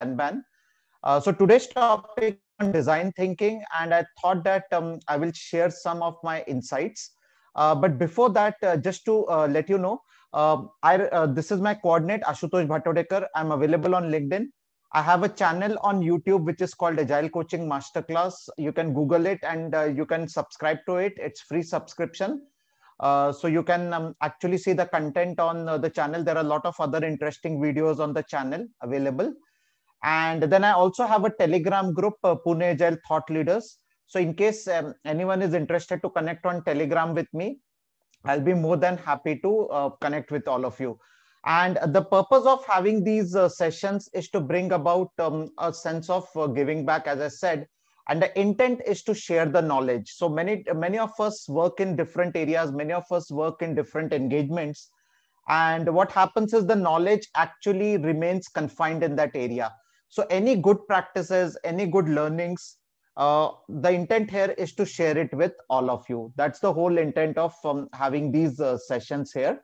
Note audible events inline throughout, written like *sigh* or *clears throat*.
Kanban. Uh, so today's topic on design thinking, and I thought that um, I will share some of my insights. Uh, but before that, uh, just to uh, let you know, um, I uh, this is my coordinate Ashutosh Bhattodekar. I'm available on LinkedIn. I have a channel on YouTube which is called Agile Coaching Masterclass. You can Google it and uh, you can subscribe to it. It's free subscription. Uh, so you can um, actually see the content on uh, the channel. There are a lot of other interesting videos on the channel available. And then I also have a Telegram group, uh, Pune Jail Thought Leaders. So in case um, anyone is interested to connect on Telegram with me, I'll be more than happy to uh, connect with all of you. And the purpose of having these uh, sessions is to bring about um, a sense of uh, giving back, as I said, and the intent is to share the knowledge. So many, many of us work in different areas, many of us work in different engagements. And what happens is the knowledge actually remains confined in that area. So any good practices, any good learnings, uh, the intent here is to share it with all of you. That's the whole intent of um, having these uh, sessions here.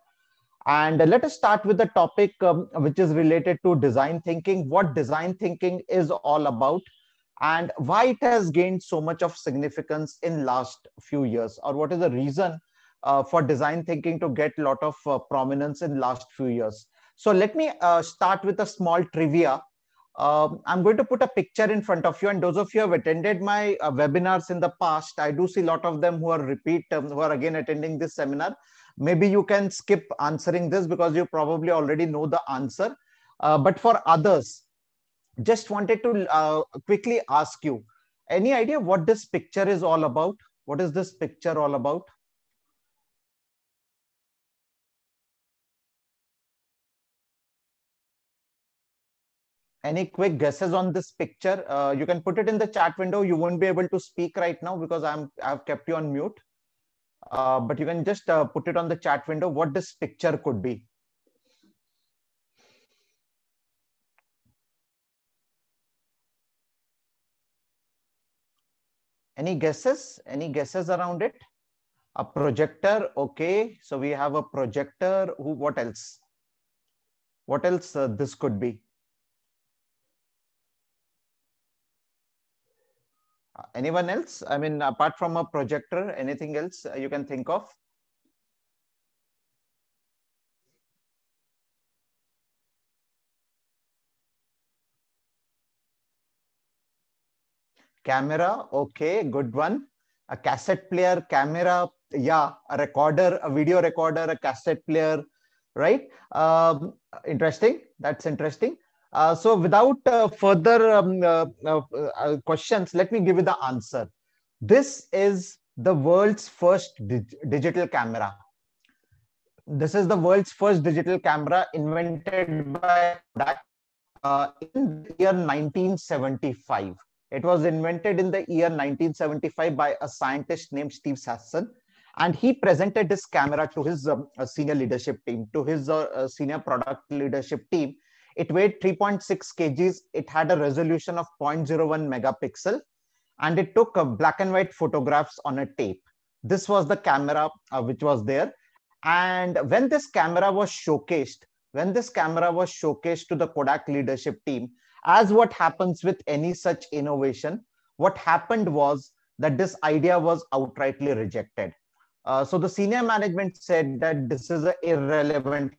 And let us start with the topic um, which is related to design thinking, what design thinking is all about and why it has gained so much of significance in last few years or what is the reason uh, for design thinking to get lot of uh, prominence in last few years. So let me uh, start with a small trivia um, I'm going to put a picture in front of you. And those of you who have attended my uh, webinars in the past, I do see a lot of them who are repeat, um, who are again attending this seminar. Maybe you can skip answering this because you probably already know the answer. Uh, but for others, just wanted to uh, quickly ask you, any idea what this picture is all about? What is this picture all about? any quick guesses on this picture? Uh, you can put it in the chat window. You won't be able to speak right now because I'm I've kept you on mute. Uh, but you can just uh, put it on the chat window. What this picture could be? Any guesses? Any guesses around it? A projector. Okay, so we have a projector. Who? What else? What else uh, this could be? anyone else? I mean, apart from a projector, anything else you can think of? Camera, okay, good one. A cassette player, camera, yeah, a recorder, a video recorder, a cassette player, right? Um, interesting, that's interesting. Uh, so without uh, further um, uh, uh, uh, questions, let me give you the answer. This is the world's first dig digital camera. This is the world's first digital camera invented by Kodak in the year 1975. It was invented in the year 1975 by a scientist named Steve Sasson. And he presented this camera to his um, senior leadership team, to his senior product leadership team it weighed 3.6 kgs. It had a resolution of 0.01 megapixel and it took black and white photographs on a tape. This was the camera uh, which was there. And when this camera was showcased, when this camera was showcased to the Kodak leadership team, as what happens with any such innovation, what happened was that this idea was outrightly rejected. Uh, so the senior management said that this is an irrelevant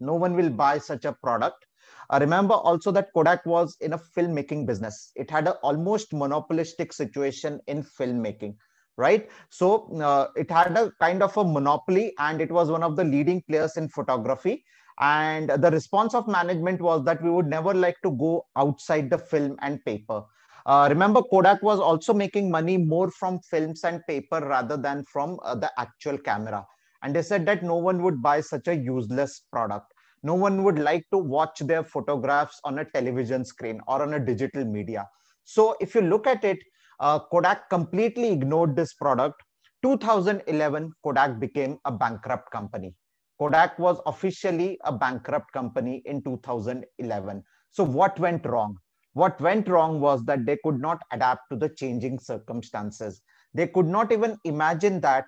no one will buy such a product uh, remember also that kodak was in a filmmaking business it had an almost monopolistic situation in filmmaking right so uh, it had a kind of a monopoly and it was one of the leading players in photography and the response of management was that we would never like to go outside the film and paper uh, remember kodak was also making money more from films and paper rather than from uh, the actual camera and they said that no one would buy such a useless product no one would like to watch their photographs on a television screen or on a digital media. So if you look at it, uh, Kodak completely ignored this product. 2011, Kodak became a bankrupt company. Kodak was officially a bankrupt company in 2011. So what went wrong? What went wrong was that they could not adapt to the changing circumstances. They could not even imagine that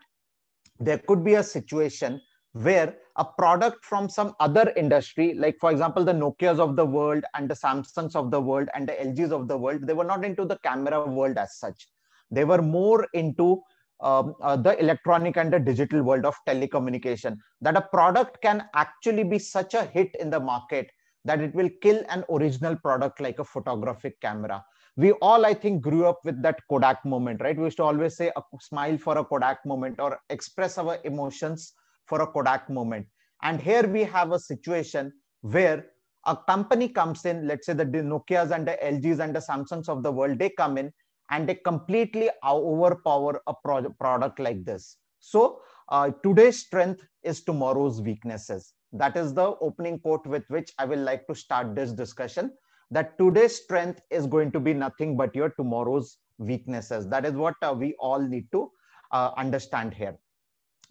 there could be a situation where a product from some other industry, like for example, the Nokias of the world and the Samsungs of the world and the LGs of the world, they were not into the camera world as such. They were more into um, uh, the electronic and the digital world of telecommunication. That a product can actually be such a hit in the market that it will kill an original product like a photographic camera. We all, I think, grew up with that Kodak moment, right? We used to always say a smile for a Kodak moment or express our emotions for a Kodak moment. And here we have a situation where a company comes in, let's say the Nokias and the LGs and the Samsungs of the world, they come in and they completely overpower a pro product like this. So uh, today's strength is tomorrow's weaknesses. That is the opening quote with which I will like to start this discussion that today's strength is going to be nothing but your tomorrow's weaknesses. That is what uh, we all need to uh, understand here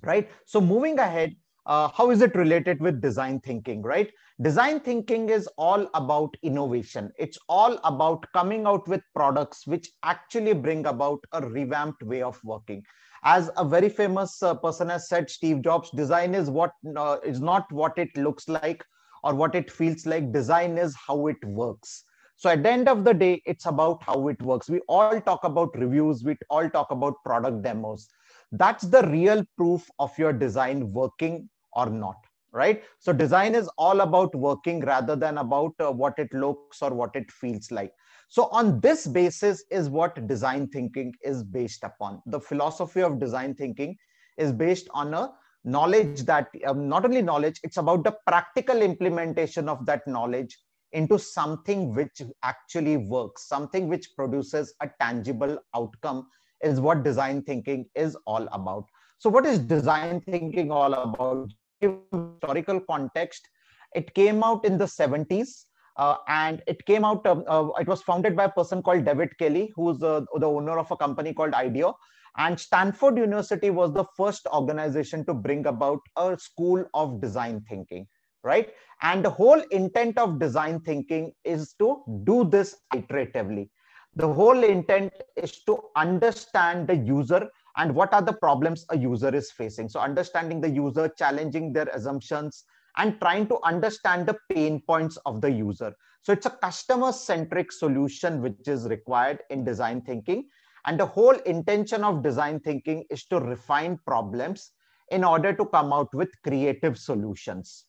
right? So moving ahead, uh, how is it related with design thinking, right? Design thinking is all about innovation. It's all about coming out with products which actually bring about a revamped way of working. As a very famous uh, person has said, Steve Jobs, design is what uh, is not what it looks like or what it feels like. Design is how it works. So at the end of the day, it's about how it works. We all talk about reviews. We all talk about product demos that's the real proof of your design working or not, right? So design is all about working rather than about uh, what it looks or what it feels like. So on this basis is what design thinking is based upon. The philosophy of design thinking is based on a knowledge that um, not only knowledge, it's about the practical implementation of that knowledge into something which actually works, something which produces a tangible outcome is what design thinking is all about. So, what is design thinking all about? Historical context, it came out in the 70s. Uh, and it came out, um, uh, it was founded by a person called David Kelly, who's uh, the owner of a company called IDEO. And Stanford University was the first organization to bring about a school of design thinking, right? And the whole intent of design thinking is to do this iteratively. The whole intent is to understand the user and what are the problems a user is facing. So understanding the user, challenging their assumptions, and trying to understand the pain points of the user. So it's a customer centric solution which is required in design thinking. And the whole intention of design thinking is to refine problems in order to come out with creative solutions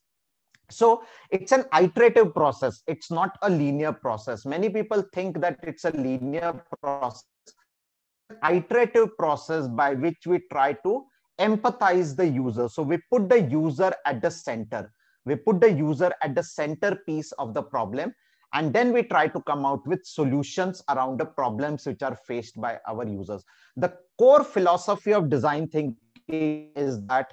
so it's an iterative process it's not a linear process many people think that it's a linear process iterative process by which we try to empathize the user so we put the user at the center we put the user at the centerpiece of the problem and then we try to come out with solutions around the problems which are faced by our users the core philosophy of design thinking is that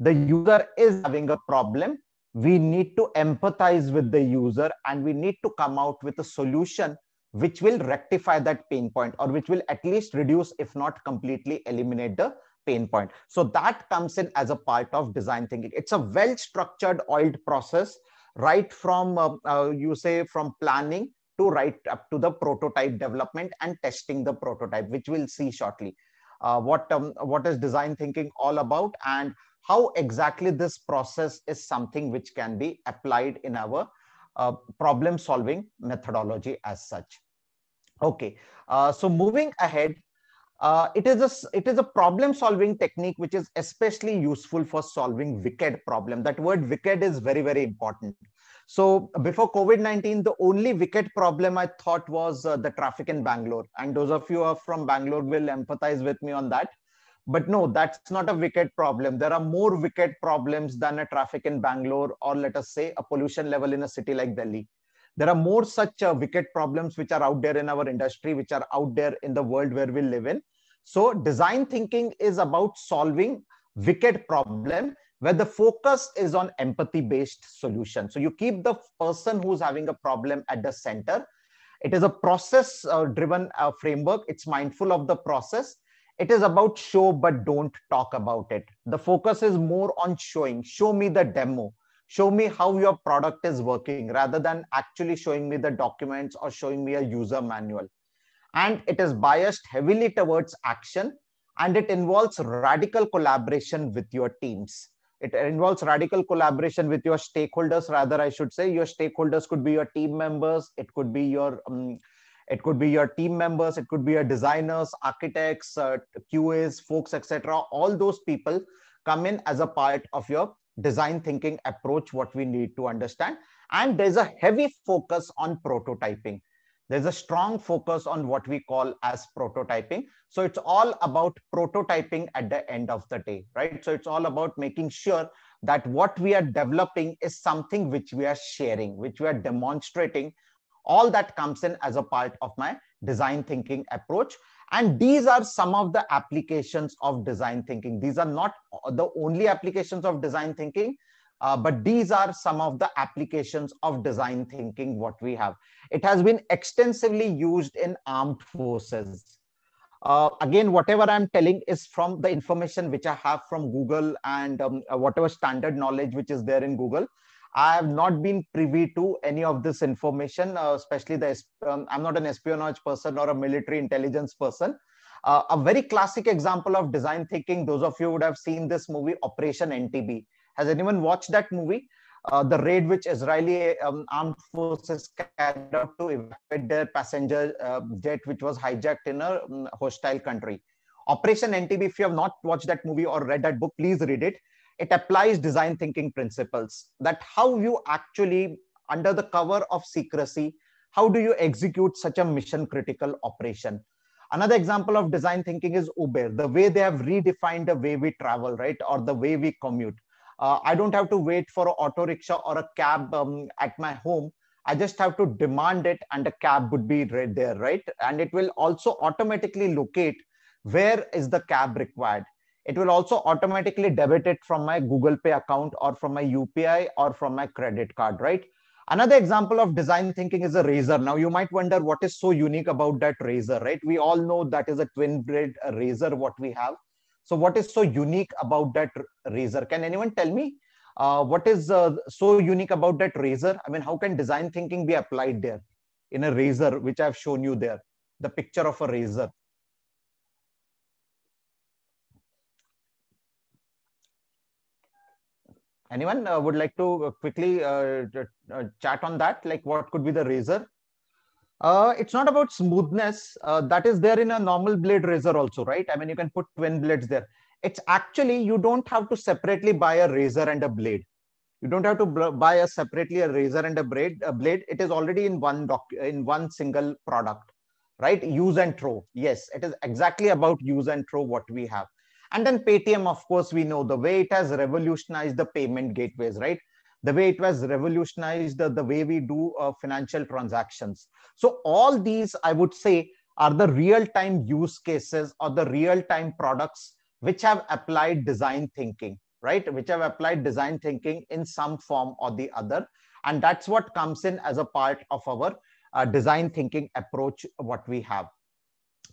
the user is having a problem we need to empathize with the user and we need to come out with a solution which will rectify that pain point or which will at least reduce if not completely eliminate the pain point so that comes in as a part of design thinking it's a well structured oiled process right from uh, uh, you say from planning to right up to the prototype development and testing the prototype which we'll see shortly uh, what um, what is design thinking all about and how exactly this process is something which can be applied in our uh, problem solving methodology as such okay uh, so moving ahead uh, it is a it is a problem solving technique which is especially useful for solving wicked problem that word wicked is very very important so before COVID-19, the only wicket problem I thought was uh, the traffic in Bangalore. And those of you are from Bangalore will empathize with me on that. But no, that's not a wicket problem. There are more wicket problems than a traffic in Bangalore or let us say a pollution level in a city like Delhi. There are more such uh, wicket problems which are out there in our industry, which are out there in the world where we live in. So design thinking is about solving wicked problem where the focus is on empathy based solution. So you keep the person who's having a problem at the center. It is a process uh, driven uh, framework. It's mindful of the process. It is about show, but don't talk about it. The focus is more on showing. Show me the demo. Show me how your product is working rather than actually showing me the documents or showing me a user manual. And it is biased heavily towards action and it involves radical collaboration with your teams it involves radical collaboration with your stakeholders rather i should say your stakeholders could be your team members it could be your um, it could be your team members it could be your designers architects uh, qas folks etc all those people come in as a part of your design thinking approach what we need to understand and there's a heavy focus on prototyping there's a strong focus on what we call as prototyping. So it's all about prototyping at the end of the day, right? So it's all about making sure that what we are developing is something which we are sharing, which we are demonstrating. All that comes in as a part of my design thinking approach. And these are some of the applications of design thinking. These are not the only applications of design thinking, uh, but these are some of the applications of design thinking, what we have. It has been extensively used in armed forces. Uh, again, whatever I'm telling is from the information which I have from Google and um, uh, whatever standard knowledge which is there in Google. I have not been privy to any of this information, uh, especially the, um, I'm not an espionage person or a military intelligence person. Uh, a very classic example of design thinking, those of you would have seen this movie Operation NTB. Has anyone watched that movie? Uh, the raid which Israeli um, armed forces carried out to evacuate their passenger uh, jet, which was hijacked in a um, hostile country. Operation NTB, if you have not watched that movie or read that book, please read it. It applies design thinking principles that how you actually, under the cover of secrecy, how do you execute such a mission critical operation? Another example of design thinking is Uber, the way they have redefined the way we travel, right, or the way we commute uh, I don't have to wait for an auto rickshaw or a cab um, at my home. I just have to demand it and a cab would be right there, right? And it will also automatically locate where is the cab required. It will also automatically debit it from my Google Pay account or from my UPI or from my credit card, right? Another example of design thinking is a razor. Now you might wonder what is so unique about that razor, right? We all know that is a twin blade razor what we have. So what is so unique about that razor? Can anyone tell me uh, what is uh, so unique about that razor? I mean, how can design thinking be applied there in a razor, which I've shown you there, the picture of a razor? Anyone uh, would like to uh, quickly uh, uh, chat on that? Like what could be the razor? uh, it's not about smoothness uh, that is there in a normal blade razor also right i mean you can put twin blades there it's actually you don't have to separately buy a razor and a blade you don't have to buy a separately a razor and a blade a blade it is already in one doc in one single product right use and throw yes it is exactly about use and throw what we have and then paytm of course we know the way it has revolutionized the payment gateways right the way it was revolutionized, the, the way we do uh, financial transactions. So all these, I would say, are the real-time use cases or the real-time products which have applied design thinking, right? Which have applied design thinking in some form or the other. And that's what comes in as a part of our uh, design thinking approach, what we have.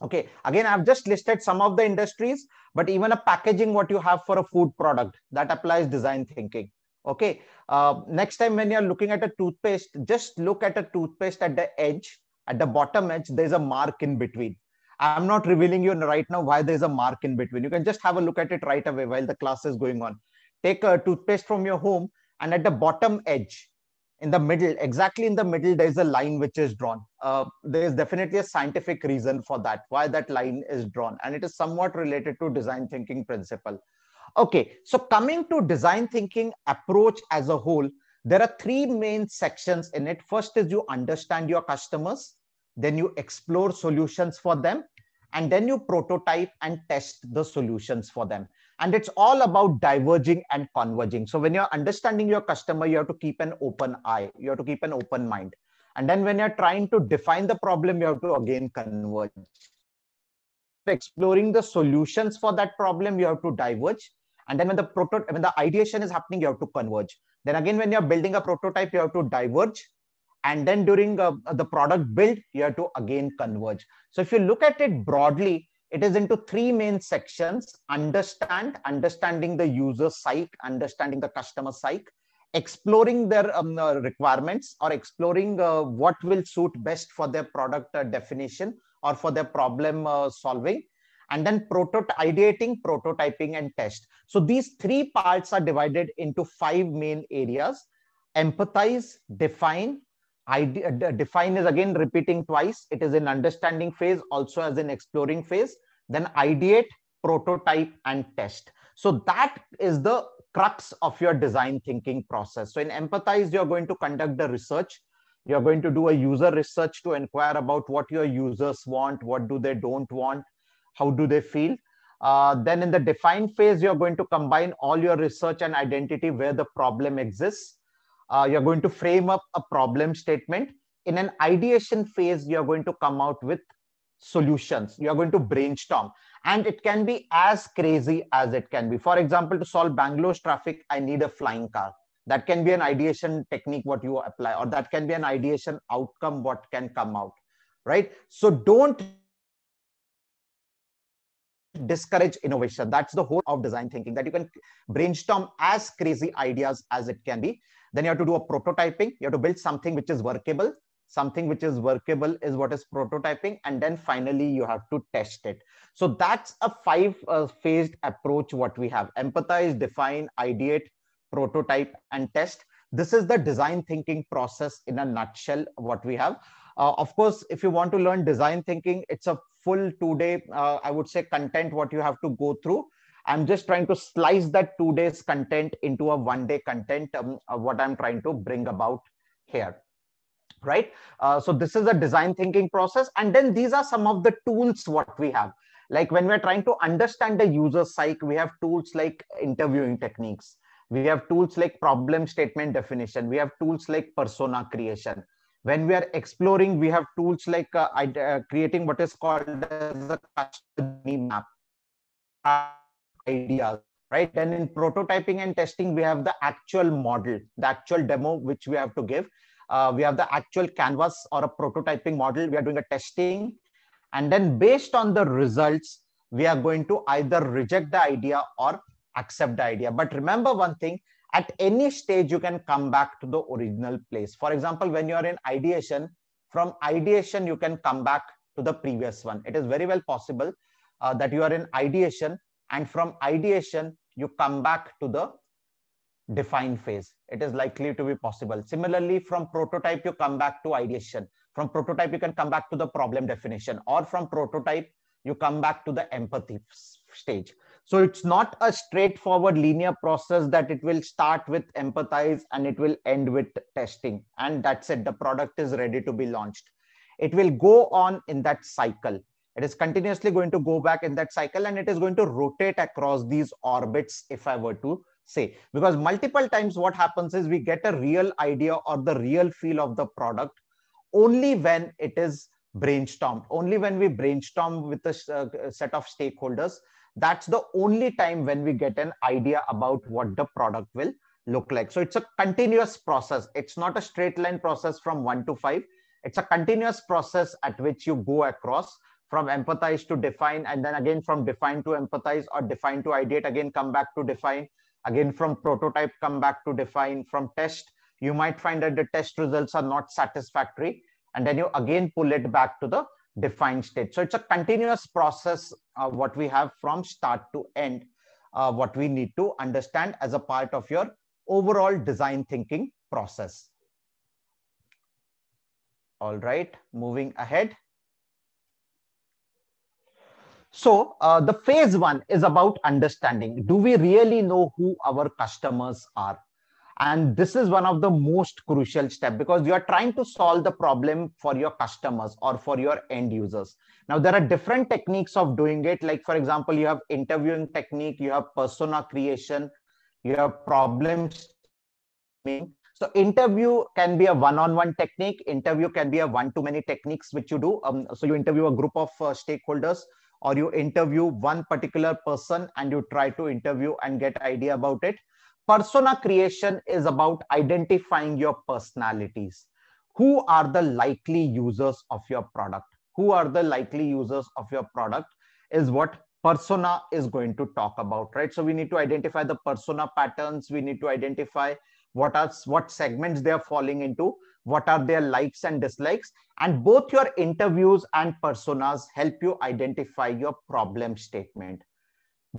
Okay, again, I've just listed some of the industries, but even a packaging, what you have for a food product that applies design thinking, Okay. Uh, next time when you're looking at a toothpaste, just look at a toothpaste at the edge, at the bottom edge, there's a mark in between. I'm not revealing you right now why there's a mark in between. You can just have a look at it right away while the class is going on. Take a toothpaste from your home and at the bottom edge, in the middle, exactly in the middle, there's a line which is drawn. Uh, there is definitely a scientific reason for that, why that line is drawn. And it is somewhat related to design thinking principle. Okay, so coming to design thinking approach as a whole, there are three main sections in it. First is you understand your customers, then you explore solutions for them, and then you prototype and test the solutions for them. And it's all about diverging and converging. So when you're understanding your customer, you have to keep an open eye, you have to keep an open mind. And then when you're trying to define the problem, you have to again converge exploring the solutions for that problem, you have to diverge. And then when the prototype, when the ideation is happening, you have to converge. Then again, when you're building a prototype, you have to diverge. And then during uh, the product build, you have to again converge. So if you look at it broadly, it is into three main sections, understand, understanding the user psyche, understanding the customer psyche, exploring their um, uh, requirements or exploring uh, what will suit best for their product uh, definition or for their problem uh, solving and then prototype ideating prototyping and test so these three parts are divided into five main areas empathize define uh, define is again repeating twice it is in understanding phase also as in exploring phase then ideate prototype and test so that is the crux of your design thinking process so in empathize you're going to conduct the research you're going to do a user research to inquire about what your users want what do they don't want how do they feel uh, then in the define phase you're going to combine all your research and identity where the problem exists uh, you're going to frame up a problem statement in an ideation phase you're going to come out with solutions you're going to brainstorm and it can be as crazy as it can be for example to solve bangalore's traffic i need a flying car that can be an ideation technique what you apply or that can be an ideation outcome what can come out right so don't discourage innovation that's the whole of design thinking that you can brainstorm as crazy ideas as it can be then you have to do a prototyping you have to build something which is workable something which is workable is what is prototyping and then finally you have to test it so that's a five uh, phased approach what we have empathize define ideate prototype and test this is the design thinking process in a nutshell what we have uh, of course if you want to learn design thinking it's a full two day uh, i would say content what you have to go through i'm just trying to slice that two days content into a one day content um, uh, what i'm trying to bring about here right uh, so this is a design thinking process and then these are some of the tools what we have like when we're trying to understand the user psyche we have tools like interviewing techniques we have tools like problem statement definition. We have tools like persona creation. When we are exploring, we have tools like uh, uh, creating what is called the a customer map uh, ideas, right? And in prototyping and testing, we have the actual model, the actual demo which we have to give. Uh, we have the actual canvas or a prototyping model. We are doing a testing. And then based on the results, we are going to either reject the idea or accept the idea. But remember one thing, at any stage, you can come back to the original place. For example, when you are in ideation, from ideation, you can come back to the previous one. It is very well possible uh, that you are in ideation and from ideation, you come back to the define phase. It is likely to be possible. Similarly, from prototype, you come back to ideation. From prototype, you can come back to the problem definition or from prototype, you come back to the empathy stage. So it's not a straightforward linear process that it will start with empathize and it will end with testing. And that's it. The product is ready to be launched. It will go on in that cycle. It is continuously going to go back in that cycle and it is going to rotate across these orbits, if I were to say. Because multiple times what happens is we get a real idea or the real feel of the product only when it is brainstormed only when we brainstorm with a, uh, set of stakeholders that's the only time when we get an idea about what the product will look like. So it's a continuous process. It's not a straight line process from one to five. It's a continuous process at which you go across from empathize to define, and then again from define to empathize or define to ideate, again come back to define, again from prototype, come back to define, from test, you might find that the test results are not satisfactory, and then you again pull it back to the Mm-hmm. defined state. So it's a continuous process, uh, what we have from start to end, uh, what we need to understand as a part of your overall design thinking process. All right, moving ahead. So uh, the phase one is about understanding. Do we really know who our customers are? and this is one of the most crucial step because you are trying to solve the problem for your customers or for your end users now there are different techniques of doing it like for example you have interviewing technique you have persona creation you have problems. so interview can be a one-on-one -on -one technique interview can be a one-to-many techniques which you do um, so you interview a group of uh, stakeholders or you interview one particular person and you try to interview and get idea about it persona creation is about identifying your personalities. Who are the likely users of your product? Who are the likely users of your product is what persona is going to talk about, right? So we need to identify the persona patterns. We need to identify what are what segments they are falling into, what are their likes and dislikes. And both your interviews and personas help you identify your problem statement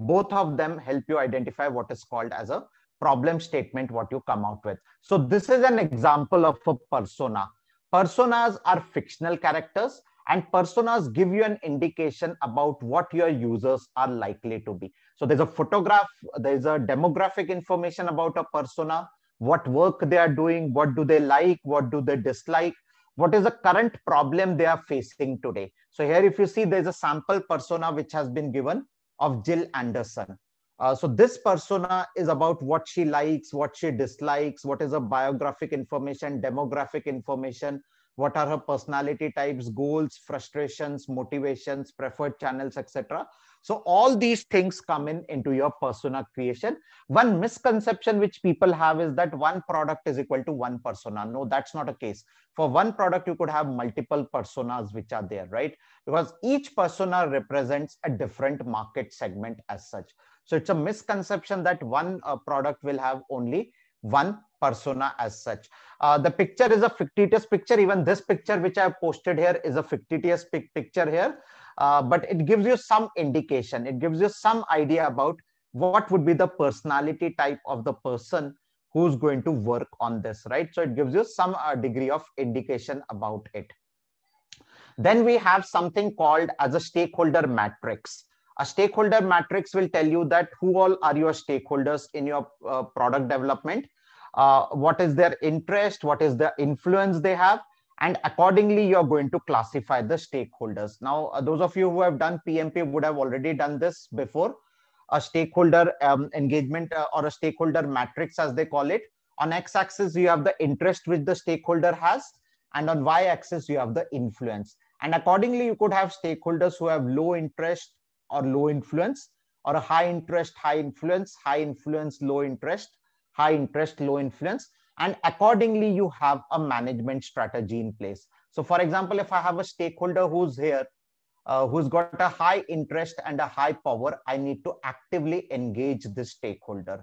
both of them help you identify what is called as a problem statement what you come out with. So this is an example of a persona. Personas are fictional characters and personas give you an indication about what your users are likely to be. So there's a photograph, there's a demographic information about a persona, what work they are doing, what do they like, what do they dislike, what is the current problem they are facing today. So here if you see there's a sample persona which has been given of Jill Anderson. Uh, so this persona is about what she likes, what she dislikes, what is her biographic information, demographic information, what are her personality types, goals, frustrations, motivations, preferred channels, etc. So all these things come in into your persona creation. One misconception which people have is that one product is equal to one persona. No, that's not a case. For one product, you could have multiple personas which are there, right? Because each persona represents a different market segment as such. So it's a misconception that one uh, product will have only one persona as such. Uh, the picture is a fictitious picture. Even this picture which I have posted here is a fictitious pic picture here. Uh, but it gives you some indication. It gives you some idea about what would be the personality type of the person who's going to work on this, right? So it gives you some uh, degree of indication about it. Then we have something called as a stakeholder matrix a stakeholder matrix will tell you that who all are your stakeholders in your uh, product development uh, what is their interest what is the influence they have and accordingly you're going to classify the stakeholders now uh, those of you who have done pmp would have already done this before a stakeholder um, engagement uh, or a stakeholder matrix as they call it on x axis you have the interest which the stakeholder has and on y axis you have the influence and accordingly you could have stakeholders who have low interest or low influence or a high interest, high influence, high influence, low interest, high interest, low influence. And accordingly, you have a management strategy in place. So for example, if I have a stakeholder who's here, uh, who's got a high interest and a high power, I need to actively engage the stakeholder.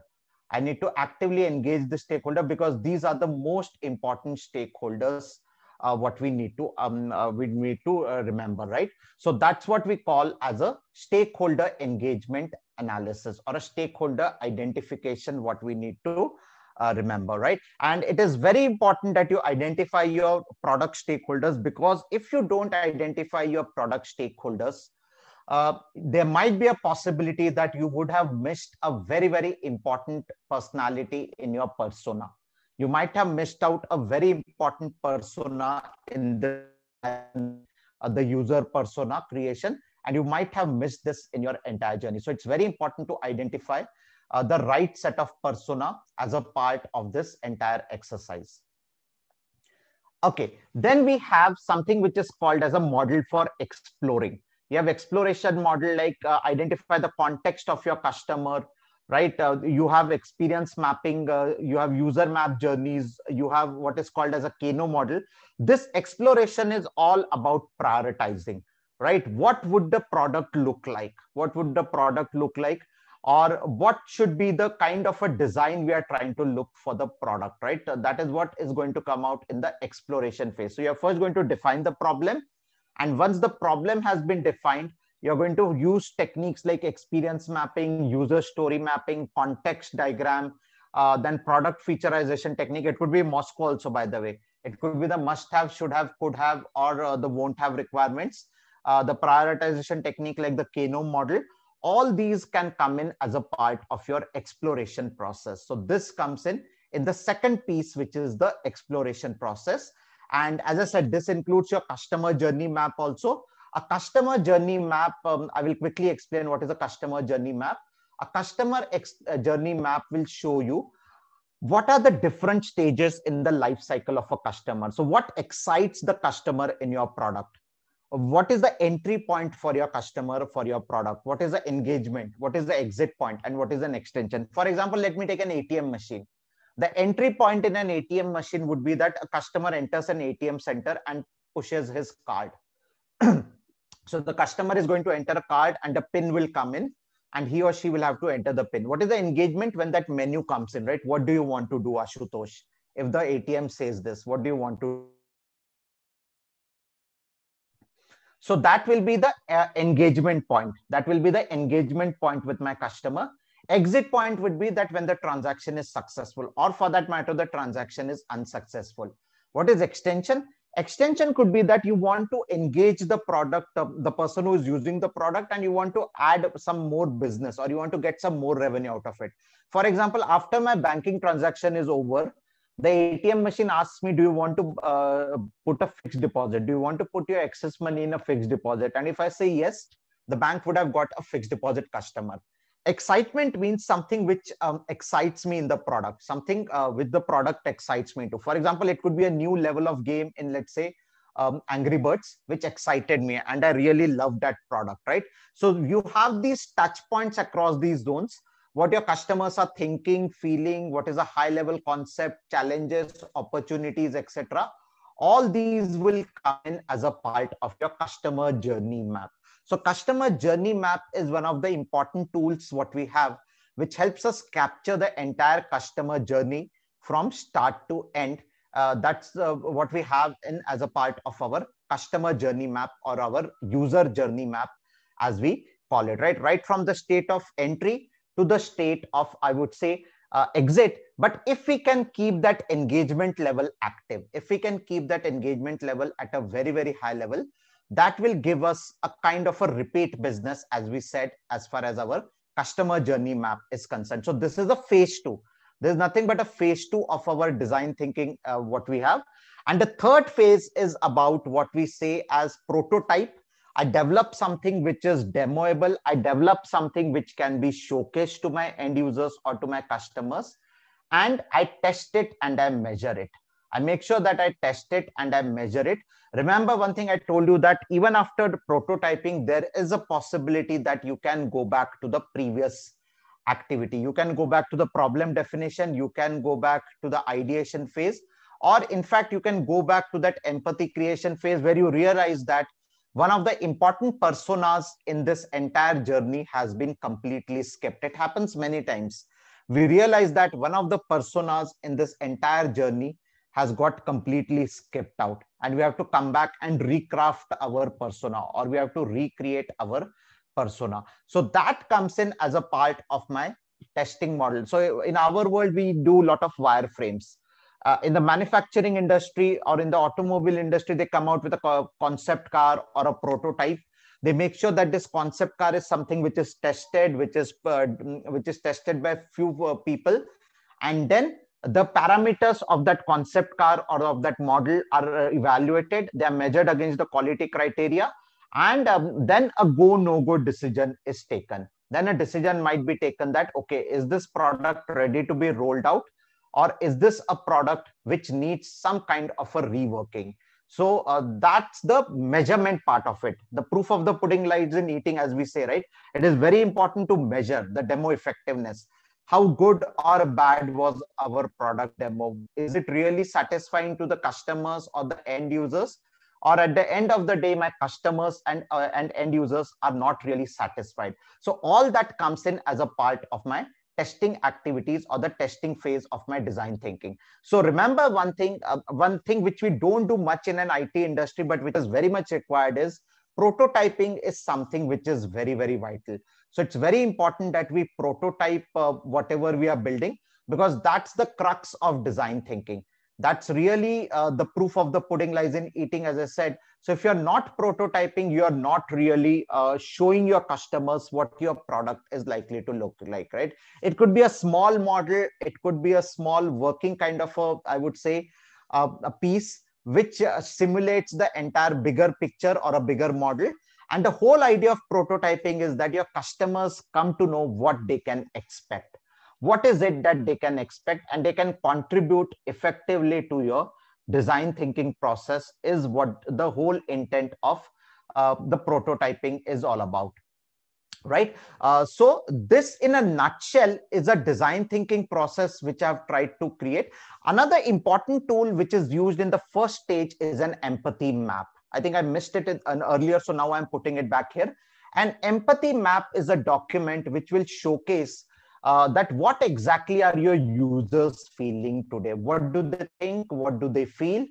I need to actively engage the stakeholder because these are the most important stakeholders uh, what we need to um, uh, we need to uh, remember, right? So that's what we call as a stakeholder engagement analysis or a stakeholder identification. What we need to uh, remember, right? And it is very important that you identify your product stakeholders because if you don't identify your product stakeholders, uh, there might be a possibility that you would have missed a very, very important personality in your persona you might have missed out a very important persona in the, uh, the user persona creation, and you might have missed this in your entire journey. So it's very important to identify uh, the right set of persona as a part of this entire exercise. Okay, then we have something which is called as a model for exploring. You have exploration model like uh, identify the context of your customer, right uh, you have experience mapping uh, you have user map journeys you have what is called as a kano model this exploration is all about prioritizing right what would the product look like what would the product look like or what should be the kind of a design we are trying to look for the product right uh, that is what is going to come out in the exploration phase so you're first going to define the problem and once the problem has been defined you're going to use techniques like experience mapping, user story mapping, context diagram, uh, then product featureization technique. It could be Moscow also, by the way. It could be the must have, should have, could have, or uh, the won't have requirements. Uh, the prioritization technique like the Kano model. All these can come in as a part of your exploration process. So this comes in in the second piece, which is the exploration process. And as I said, this includes your customer journey map also. A customer journey map, um, I will quickly explain what is a customer journey map. A customer uh, journey map will show you what are the different stages in the life cycle of a customer. So what excites the customer in your product? What is the entry point for your customer for your product? What is the engagement? What is the exit point? And what is an extension? For example, let me take an ATM machine the entry point in an ATM machine would be that a customer enters an ATM center and pushes his card. *clears throat* So the customer is going to enter a card and a pin will come in and he or she will have to enter the pin. What is the engagement when that menu comes in, right? What do you want to do, Ashutosh? If the ATM says this, what do you want to So that will be the uh, engagement point. That will be the engagement point with my customer. Exit point would be that when the transaction is successful or for that matter, the transaction is unsuccessful. What is extension? extension could be that you want to engage the product the person who is using the product and you want to add some more business or you want to get some more revenue out of it for example after my banking transaction is over the atm machine asks me do you want to uh, put a fixed deposit do you want to put your excess money in a fixed deposit and if i say yes the bank would have got a fixed deposit customer excitement means something which um, excites me in the product something uh, with the product excites me too for example it could be a new level of game in let's say um, angry birds which excited me and i really love that product right so you have these touch points across these zones what your customers are thinking feeling what is a high level concept challenges opportunities etc all these will come in as a part of your customer journey map so customer journey map is one of the important tools what we have, which helps us capture the entire customer journey from start to end. Uh, that's uh, what we have in as a part of our customer journey map or our user journey map as we call it, right? Right from the state of entry to the state of, I would say, uh, exit. But if we can keep that engagement level active, if we can keep that engagement level at a very, very high level, that will give us a kind of a repeat business, as we said, as far as our customer journey map is concerned. So this is a phase two. There's nothing but a phase two of our design thinking, uh, what we have. And the third phase is about what we say as prototype. I develop something which is demoable. I develop something which can be showcased to my end users or to my customers. And I test it and I measure it. I make sure that I test it and I measure it. Remember one thing I told you that even after prototyping, there is a possibility that you can go back to the previous activity. You can go back to the problem definition. You can go back to the ideation phase. Or in fact, you can go back to that empathy creation phase where you realize that one of the important personas in this entire journey has been completely skipped. It happens many times. We realize that one of the personas in this entire journey has got completely skipped out and we have to come back and recraft our persona or we have to recreate our persona so that comes in as a part of my testing model so in our world we do a lot of wireframes uh, in the manufacturing industry or in the automobile industry they come out with a concept car or a prototype they make sure that this concept car is something which is tested which is uh, which is tested by few uh, people and then the parameters of that concept car or of that model are uh, evaluated they are measured against the quality criteria and um, then a go no go decision is taken then a decision might be taken that okay is this product ready to be rolled out or is this a product which needs some kind of a reworking so uh, that's the measurement part of it the proof of the pudding lies in eating as we say right it is very important to measure the demo effectiveness how good or bad was our product demo? Is it really satisfying to the customers or the end users? Or at the end of the day, my customers and, uh, and end users are not really satisfied. So all that comes in as a part of my testing activities or the testing phase of my design thinking so remember one thing uh, one thing which we don't do much in an it industry but which is very much required is prototyping is something which is very very vital so it's very important that we prototype uh, whatever we are building because that's the crux of design thinking. That's really uh, the proof of the pudding lies in eating, as I said. So if you're not prototyping, you're not really uh, showing your customers what your product is likely to look like, right? It could be a small model. It could be a small working kind of a, I would say, uh, a piece which uh, simulates the entire bigger picture or a bigger model and the whole idea of prototyping is that your customers come to know what they can expect. What is it that they can expect and they can contribute effectively to your design thinking process is what the whole intent of uh, the prototyping is all about right uh, so this in a nutshell is a design thinking process which i've tried to create another important tool which is used in the first stage is an empathy map I think I missed it in, in earlier, so now I'm putting it back here. An empathy map is a document which will showcase uh, that what exactly are your users feeling today? What do they think? What do they feel?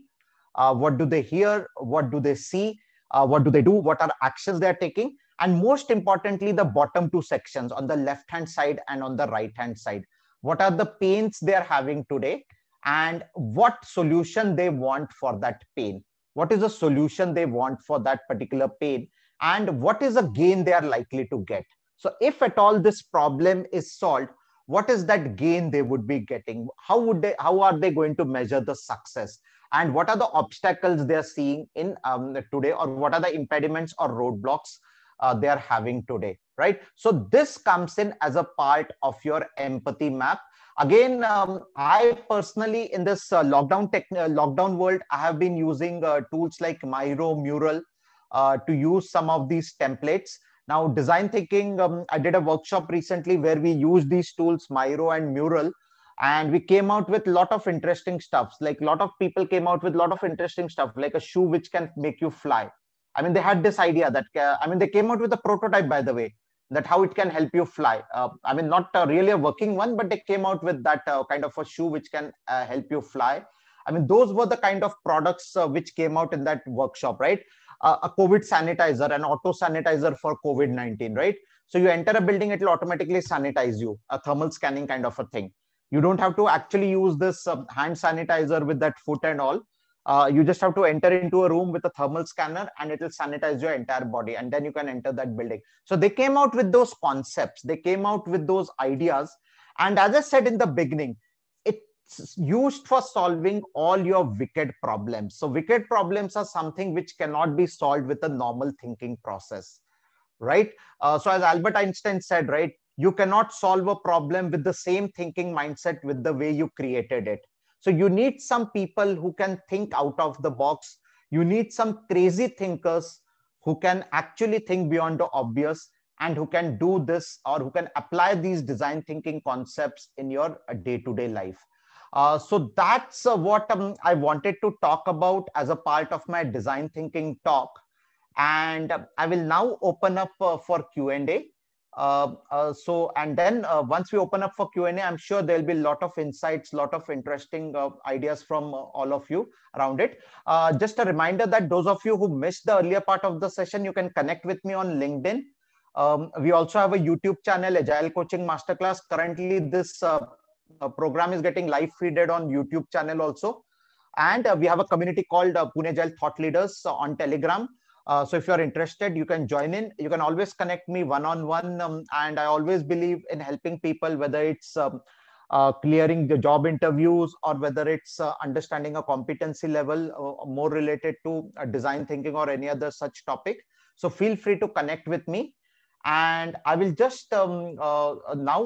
Uh, what do they hear? What do they see? Uh, what do they do? What are actions they are taking? And most importantly, the bottom two sections on the left hand side and on the right hand side. What are the pains they are having today? And what solution they want for that pain? what is the solution they want for that particular pain and what is the gain they are likely to get so if at all this problem is solved what is that gain they would be getting how would they how are they going to measure the success and what are the obstacles they are seeing in um, today or what are the impediments or roadblocks uh, they are having today right so this comes in as a part of your empathy map Again, um, I personally in this uh, lockdown tech, uh, lockdown world, I have been using uh, tools like Myro, Mural uh, to use some of these templates. Now, design thinking, um, I did a workshop recently where we used these tools, Myro and Mural, and we came out with a lot of interesting stuffs. Like a lot of people came out with a lot of interesting stuff, like a shoe which can make you fly. I mean, they had this idea that, uh, I mean, they came out with a prototype, by the way that how it can help you fly. Uh, I mean, not uh, really a working one, but they came out with that uh, kind of a shoe which can uh, help you fly. I mean, those were the kind of products uh, which came out in that workshop, right? Uh, a COVID sanitizer, an auto sanitizer for COVID-19, right? So you enter a building, it will automatically sanitize you, a thermal scanning kind of a thing. You don't have to actually use this um, hand sanitizer with that foot and all uh, you just have to enter into a room with a thermal scanner and it will sanitize your entire body and then you can enter that building so they came out with those concepts they came out with those ideas and as i said in the beginning it's used for solving all your wicked problems so wicked problems are something which cannot be solved with a normal thinking process right uh, so as albert einstein said right you cannot solve a problem with the same thinking mindset with the way you created it so you need some people who can think out of the box. You need some crazy thinkers who can actually think beyond the obvious and who can do this or who can apply these design thinking concepts in your uh, day-to-day life. Uh, so that's uh, what um, I wanted to talk about as a part of my design thinking talk. And uh, I will now open up uh, for Q&A. Uh, uh, so and then uh, once we open up for Q&A, I'm sure there'll be a lot of insights, lot of interesting uh, ideas from uh, all of you around it. just a reminder that those of you who missed the earlier part of the session, you can connect with me on LinkedIn. Um, we also have a YouTube channel, Agile Coaching Masterclass. Currently, this program is getting live feeded on YouTube channel also. And we have a community called Pune Agile Thought Leaders on Telegram uh, so if you're interested, you can join in. You can always connect me one on one. and I always believe in helping people, whether it's um, uh, clearing the job interviews or whether it's uh, understanding a competency level uh, more related to uh, design thinking or any other such topic. So feel free to connect with me. And I will just um, now.